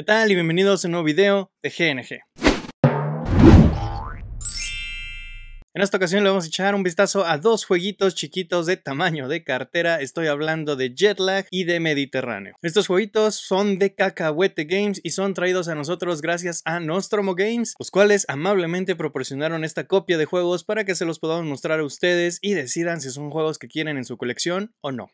¿Qué tal? Y bienvenidos a un nuevo video de GNG. En esta ocasión le vamos a echar un vistazo a dos jueguitos chiquitos de tamaño de cartera. Estoy hablando de Jetlag y de Mediterráneo. Estos jueguitos son de Cacahuete Games y son traídos a nosotros gracias a Nostromo Games, los cuales amablemente proporcionaron esta copia de juegos para que se los podamos mostrar a ustedes y decidan si son juegos que quieren en su colección o no.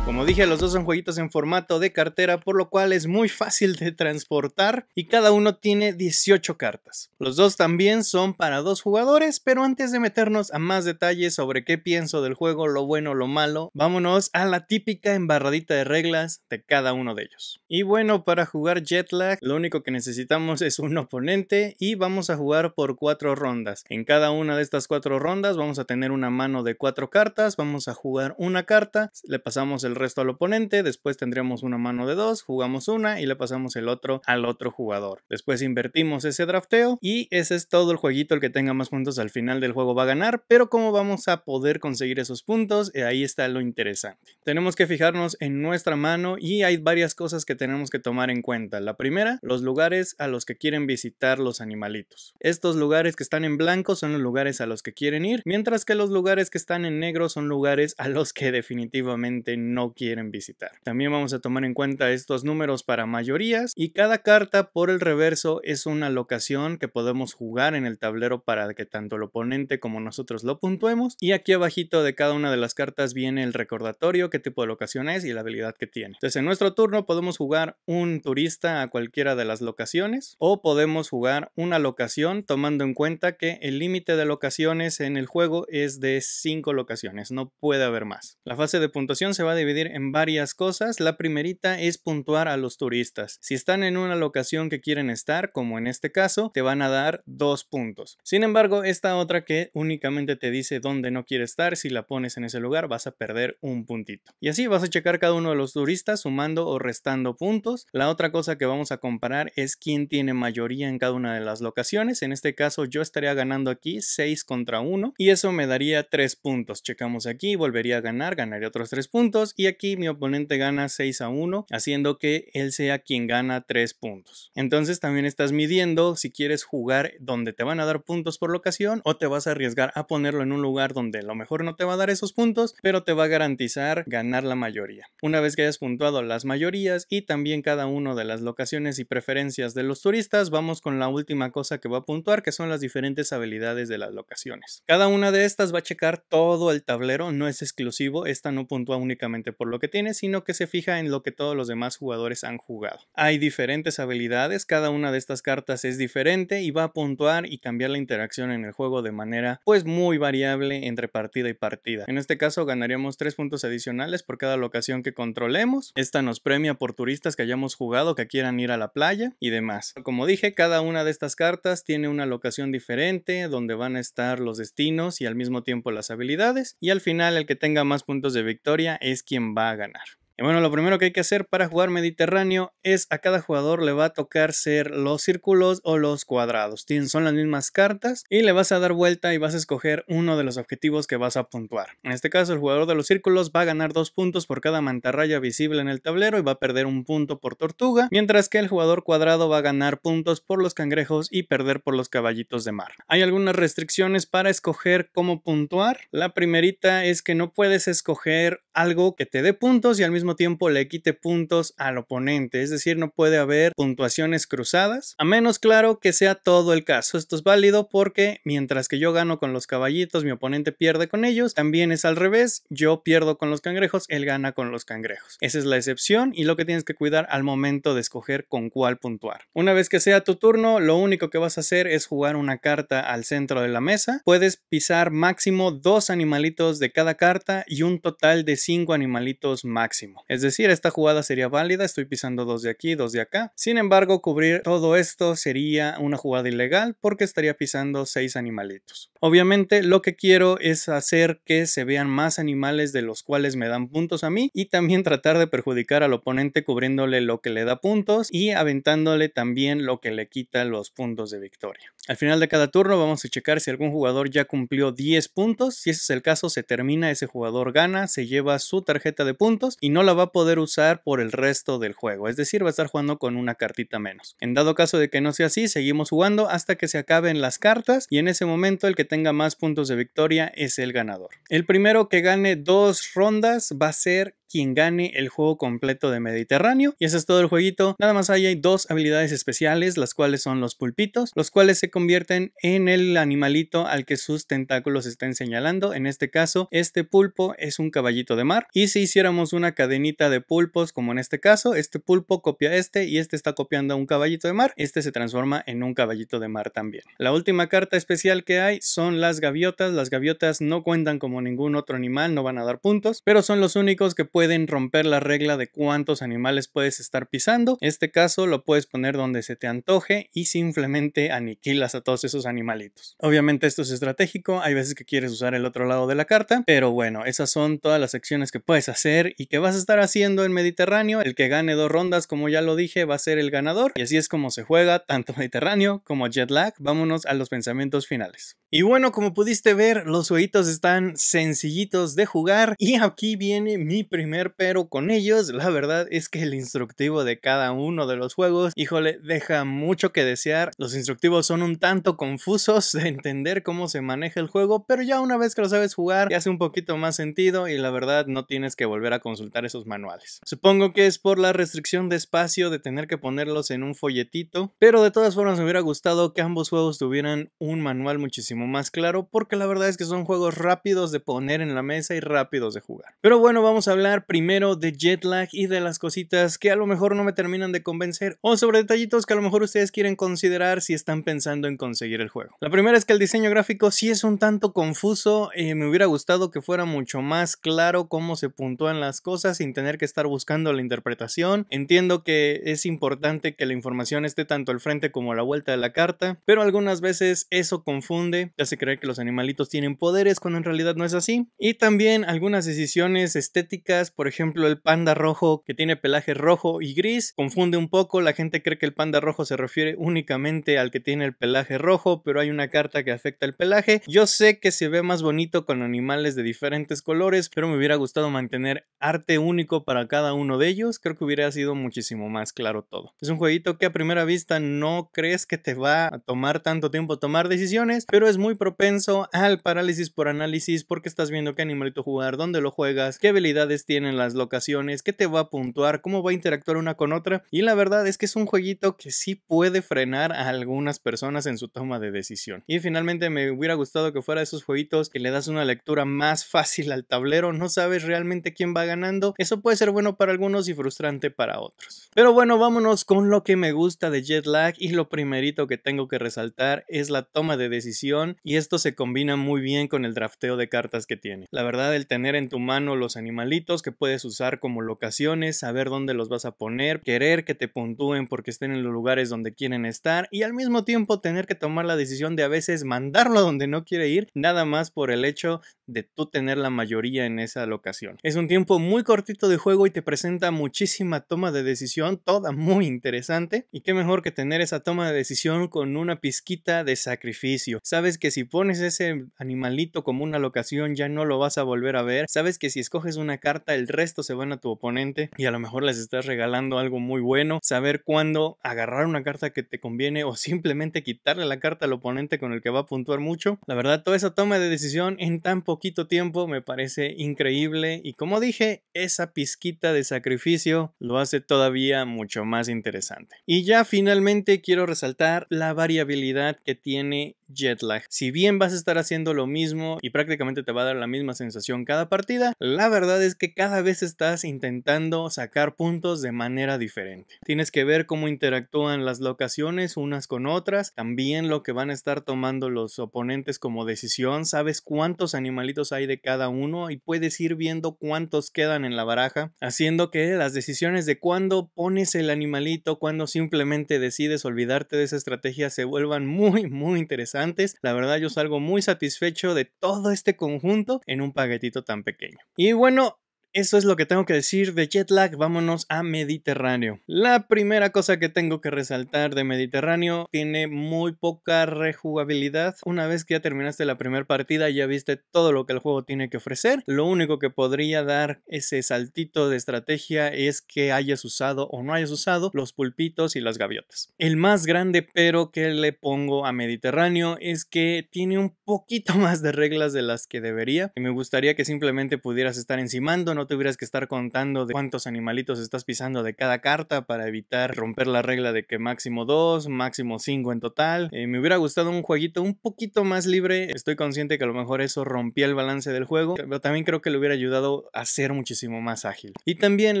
Como dije, los dos son jueguitos en formato de cartera, por lo cual es muy fácil de transportar y cada uno tiene 18 cartas. Los dos también son para dos jugadores, pero antes de meternos a más detalles sobre qué pienso del juego, lo bueno, lo malo, vámonos a la típica embarradita de reglas de cada uno de ellos. Y bueno, para jugar Jetlag, lo único que necesitamos es un oponente y vamos a jugar por cuatro rondas. En cada una de estas cuatro rondas vamos a tener una mano de cuatro cartas, vamos a jugar una carta, le pasamos el el resto al oponente, después tendríamos una mano de dos, jugamos una y le pasamos el otro al otro jugador. Después invertimos ese drafteo y ese es todo el jueguito, el que tenga más puntos al final del juego va a ganar, pero cómo vamos a poder conseguir esos puntos, eh, ahí está lo interesante. Tenemos que fijarnos en nuestra mano y hay varias cosas que tenemos que tomar en cuenta. La primera, los lugares a los que quieren visitar los animalitos. Estos lugares que están en blanco son los lugares a los que quieren ir, mientras que los lugares que están en negro son lugares a los que definitivamente no no quieren visitar. También vamos a tomar en cuenta estos números para mayorías y cada carta por el reverso es una locación que podemos jugar en el tablero para que tanto el oponente como nosotros lo puntuemos y aquí abajito de cada una de las cartas viene el recordatorio, qué tipo de locación es y la habilidad que tiene. Entonces en nuestro turno podemos jugar un turista a cualquiera de las locaciones o podemos jugar una locación tomando en cuenta que el límite de locaciones en el juego es de cinco locaciones, no puede haber más. La fase de puntuación se va a dividir en varias cosas. La primerita es puntuar a los turistas. Si están en una locación que quieren estar, como en este caso, te van a dar dos puntos. Sin embargo, esta otra que únicamente te dice dónde no quiere estar, si la pones en ese lugar vas a perder un puntito. Y así vas a checar cada uno de los turistas sumando o restando puntos. La otra cosa que vamos a comparar es quién tiene mayoría en cada una de las locaciones. En este caso yo estaría ganando aquí 6 contra 1 y eso me daría 3 puntos. Checamos aquí, volvería a ganar, ganaría otros 3 puntos y aquí mi oponente gana 6 a 1, haciendo que él sea quien gana 3 puntos. Entonces también estás midiendo si quieres jugar donde te van a dar puntos por locación o te vas a arriesgar a ponerlo en un lugar donde a lo mejor no te va a dar esos puntos, pero te va a garantizar ganar la mayoría. Una vez que hayas puntuado las mayorías y también cada una de las locaciones y preferencias de los turistas, vamos con la última cosa que va a puntuar, que son las diferentes habilidades de las locaciones. Cada una de estas va a checar todo el tablero, no es exclusivo, esta no puntúa únicamente por lo que tiene, sino que se fija en lo que todos los demás jugadores han jugado. Hay diferentes habilidades, cada una de estas cartas es diferente y va a puntuar y cambiar la interacción en el juego de manera pues muy variable entre partida y partida. En este caso ganaríamos tres puntos adicionales por cada locación que controlemos. Esta nos premia por turistas que hayamos jugado, que quieran ir a la playa y demás. Como dije, cada una de estas cartas tiene una locación diferente donde van a estar los destinos y al mismo tiempo las habilidades y al final el que tenga más puntos de victoria es quien va a ganar bueno, lo primero que hay que hacer para jugar Mediterráneo es a cada jugador le va a tocar ser los círculos o los cuadrados. Son las mismas cartas y le vas a dar vuelta y vas a escoger uno de los objetivos que vas a puntuar. En este caso, el jugador de los círculos va a ganar dos puntos por cada mantarraya visible en el tablero y va a perder un punto por tortuga, mientras que el jugador cuadrado va a ganar puntos por los cangrejos y perder por los caballitos de mar. Hay algunas restricciones para escoger cómo puntuar. La primerita es que no puedes escoger algo que te dé puntos y al mismo tiempo le quite puntos al oponente, es decir, no puede haber puntuaciones cruzadas, a menos claro que sea todo el caso. Esto es válido porque mientras que yo gano con los caballitos, mi oponente pierde con ellos, también es al revés, yo pierdo con los cangrejos, él gana con los cangrejos. Esa es la excepción y lo que tienes que cuidar al momento de escoger con cuál puntuar. Una vez que sea tu turno, lo único que vas a hacer es jugar una carta al centro de la mesa. Puedes pisar máximo dos animalitos de cada carta y un total de cinco animalitos máximo. Es decir, esta jugada sería válida, estoy pisando dos de aquí, dos de acá. Sin embargo, cubrir todo esto sería una jugada ilegal porque estaría pisando seis animalitos. Obviamente, lo que quiero es hacer que se vean más animales de los cuales me dan puntos a mí y también tratar de perjudicar al oponente cubriéndole lo que le da puntos y aventándole también lo que le quita los puntos de victoria. Al final de cada turno vamos a checar si algún jugador ya cumplió 10 puntos. Si ese es el caso, se termina, ese jugador gana, se lleva su tarjeta de puntos y no no la va a poder usar por el resto del juego, es decir, va a estar jugando con una cartita menos. En dado caso de que no sea así, seguimos jugando hasta que se acaben las cartas y en ese momento el que tenga más puntos de victoria es el ganador. El primero que gane dos rondas va a ser quien gane el juego completo de Mediterráneo. Y ese es todo el jueguito. Nada más hay dos habilidades especiales, las cuales son los pulpitos, los cuales se convierten en el animalito al que sus tentáculos estén señalando. En este caso, este pulpo es un caballito de mar. Y si hiciéramos una cadenita de pulpos, como en este caso, este pulpo copia este y este está copiando a un caballito de mar, este se transforma en un caballito de mar también. La última carta especial que hay son las gaviotas. Las gaviotas no cuentan como ningún otro animal, no van a dar puntos, pero son los únicos que pueden pueden romper la regla de cuántos animales puedes estar pisando. En este caso lo puedes poner donde se te antoje y simplemente aniquilas a todos esos animalitos. Obviamente esto es estratégico, hay veces que quieres usar el otro lado de la carta, pero bueno, esas son todas las acciones que puedes hacer y que vas a estar haciendo en Mediterráneo. El que gane dos rondas, como ya lo dije, va a ser el ganador y así es como se juega tanto Mediterráneo como Jet Lag. Vámonos a los pensamientos finales. Y bueno, como pudiste ver, los jueguitos están sencillitos de jugar y aquí viene mi primer pero con ellos la verdad es que el instructivo de cada uno de los juegos, híjole, deja mucho que desear. Los instructivos son un tanto confusos de entender cómo se maneja el juego, pero ya una vez que lo sabes jugar, ya hace un poquito más sentido y la verdad no tienes que volver a consultar esos manuales. Supongo que es por la restricción de espacio de tener que ponerlos en un folletito, pero de todas formas me hubiera gustado que ambos juegos tuvieran un manual muchísimo más claro, porque la verdad es que son juegos rápidos de poner en la mesa y rápidos de jugar. Pero bueno, vamos a hablar primero de jet lag y de las cositas que a lo mejor no me terminan de convencer o sobre detallitos que a lo mejor ustedes quieren considerar si están pensando en conseguir el juego. La primera es que el diseño gráfico sí es un tanto confuso, eh, me hubiera gustado que fuera mucho más claro cómo se puntúan las cosas sin tener que estar buscando la interpretación. Entiendo que es importante que la información esté tanto al frente como a la vuelta de la carta, pero algunas veces eso confunde, te hace creer que los animalitos tienen poderes cuando en realidad no es así. Y también algunas decisiones estéticas por ejemplo, el panda rojo que tiene pelaje rojo y gris confunde un poco. La gente cree que el panda rojo se refiere únicamente al que tiene el pelaje rojo, pero hay una carta que afecta el pelaje. Yo sé que se ve más bonito con animales de diferentes colores, pero me hubiera gustado mantener arte único para cada uno de ellos. Creo que hubiera sido muchísimo más claro todo. Es un jueguito que a primera vista no crees que te va a tomar tanto tiempo tomar decisiones, pero es muy propenso al parálisis por análisis porque estás viendo qué animalito jugar, dónde lo juegas, qué habilidades tienen las locaciones, qué te va a puntuar, cómo va a interactuar una con otra. Y la verdad es que es un jueguito que sí puede frenar a algunas personas en su toma de decisión. Y finalmente me hubiera gustado que fuera de esos jueguitos que le das una lectura más fácil al tablero, no sabes realmente quién va ganando. Eso puede ser bueno para algunos y frustrante para otros. Pero bueno, vámonos con lo que me gusta de Jet Lag y lo primerito que tengo que resaltar es la toma de decisión y esto se combina muy bien con el drafteo de cartas que tiene. La verdad, el tener en tu mano los animalitos que puedes usar como locaciones, saber dónde los vas a poner, querer que te puntúen porque estén en los lugares donde quieren estar y al mismo tiempo tener que tomar la decisión de a veces mandarlo a donde no quiere ir, nada más por el hecho de tú tener la mayoría en esa locación. Es un tiempo muy cortito de juego y te presenta muchísima toma de decisión, toda muy interesante y qué mejor que tener esa toma de decisión con una pizquita de sacrificio. Sabes que si pones ese animalito como una locación ya no lo vas a volver a ver, sabes que si escoges una carta el resto se van a tu oponente y a lo mejor les estás regalando algo muy bueno. Saber cuándo agarrar una carta que te conviene o simplemente quitarle la carta al oponente con el que va a puntuar mucho. La verdad, toda esa toma de decisión en tan poquito tiempo me parece increíble y como dije, esa pizquita de sacrificio lo hace todavía mucho más interesante. Y ya finalmente quiero resaltar la variabilidad que tiene jet Si bien vas a estar haciendo lo mismo y prácticamente te va a dar la misma sensación cada partida, la verdad es que cada vez estás intentando sacar puntos de manera diferente. Tienes que ver cómo interactúan las locaciones unas con otras, también lo que van a estar tomando los oponentes como decisión, sabes cuántos animalitos hay de cada uno y puedes ir viendo cuántos quedan en la baraja, haciendo que las decisiones de cuándo pones el animalito, cuándo simplemente decides olvidarte de esa estrategia se vuelvan muy muy interesantes antes, La verdad yo salgo muy satisfecho de todo este conjunto en un paquetito tan pequeño. Y bueno, eso es lo que tengo que decir de Jetlag vámonos a Mediterráneo. La primera cosa que tengo que resaltar de Mediterráneo tiene muy poca rejugabilidad. Una vez que ya terminaste la primera partida, ya viste todo lo que el juego tiene que ofrecer. Lo único que podría dar ese saltito de estrategia es que hayas usado o no hayas usado los pulpitos y las gaviotas. El más grande pero que le pongo a Mediterráneo es que tiene un poquito más de reglas de las que debería. Y me gustaría que simplemente pudieras estar encimando, no tuvieras que estar contando de cuántos animalitos estás pisando de cada carta para evitar romper la regla de que máximo 2 máximo 5 en total. Eh, me hubiera gustado un jueguito un poquito más libre. Estoy consciente que a lo mejor eso rompía el balance del juego, pero también creo que le hubiera ayudado a ser muchísimo más ágil. Y también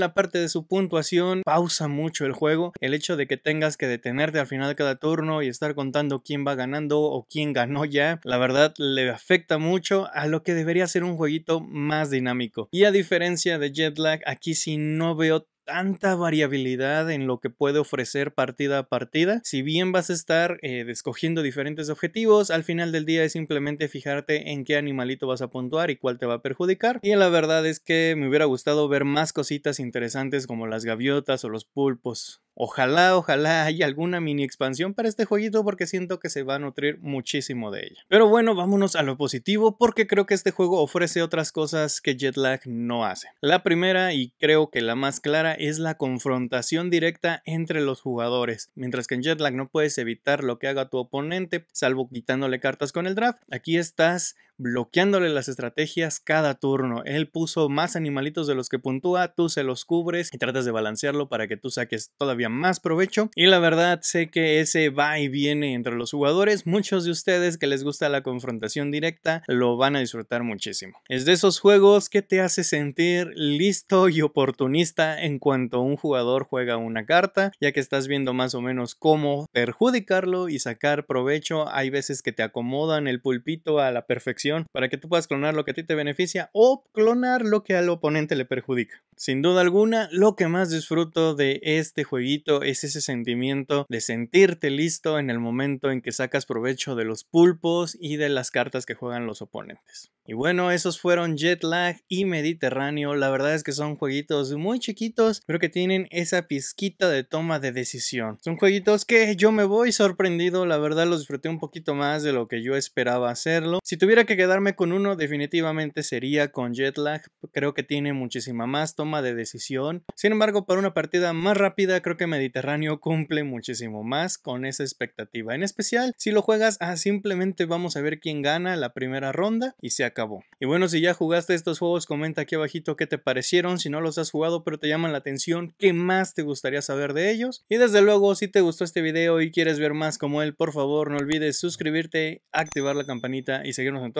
la parte de su puntuación pausa mucho el juego. El hecho de que tengas que detenerte al final de cada turno y estar contando quién va ganando o quién ganó ya, la verdad le afecta mucho a lo que debería ser un jueguito más dinámico. Y a diferencia de jet lag, aquí si no veo tanta variabilidad en lo que puede ofrecer partida a partida. Si bien vas a estar eh, escogiendo diferentes objetivos, al final del día es simplemente fijarte en qué animalito vas a puntuar y cuál te va a perjudicar. Y la verdad es que me hubiera gustado ver más cositas interesantes como las gaviotas o los pulpos. Ojalá, ojalá haya alguna mini expansión para este jueguito porque siento que se va a nutrir muchísimo de ella. Pero bueno, vámonos a lo positivo porque creo que este juego ofrece otras cosas que Jetlag no hace. La primera y creo que la más clara es la confrontación directa entre los jugadores. Mientras que en Jetlag no puedes evitar lo que haga tu oponente salvo quitándole cartas con el draft, aquí estás bloqueándole las estrategias cada turno. Él puso más animalitos de los que puntúa, tú se los cubres y tratas de balancearlo para que tú saques todavía más provecho. Y la verdad sé que ese va y viene entre los jugadores. Muchos de ustedes que les gusta la confrontación directa lo van a disfrutar muchísimo. Es de esos juegos que te hace sentir listo y oportunista en cuanto un jugador juega una carta, ya que estás viendo más o menos cómo perjudicarlo y sacar provecho. Hay veces que te acomodan el pulpito a la perfección para que tú puedas clonar lo que a ti te beneficia o clonar lo que al oponente le perjudica. Sin duda alguna, lo que más disfruto de este jueguito es ese sentimiento de sentirte listo en el momento en que sacas provecho de los pulpos y de las cartas que juegan los oponentes. Y bueno, esos fueron Jetlag y Mediterráneo. La verdad es que son jueguitos muy chiquitos, pero que tienen esa pizquita de toma de decisión. Son jueguitos que yo me voy sorprendido, la verdad los disfruté un poquito más de lo que yo esperaba hacerlo. Si tuviera que quedarme con uno, definitivamente sería con Jetlag, Creo que tiene muchísima más toma de decisión. Sin embargo, para una partida más rápida, creo que Mediterráneo cumple muchísimo más con esa expectativa. En especial, si lo juegas a ah, simplemente vamos a ver quién gana la primera ronda y se acabó. Y bueno, si ya jugaste estos juegos, comenta aquí abajito qué te parecieron. Si no los has jugado pero te llaman la atención, qué más te gustaría saber de ellos. Y desde luego, si te gustó este video y quieres ver más como él, por favor no olvides suscribirte, activar la campanita y seguirnos en todo.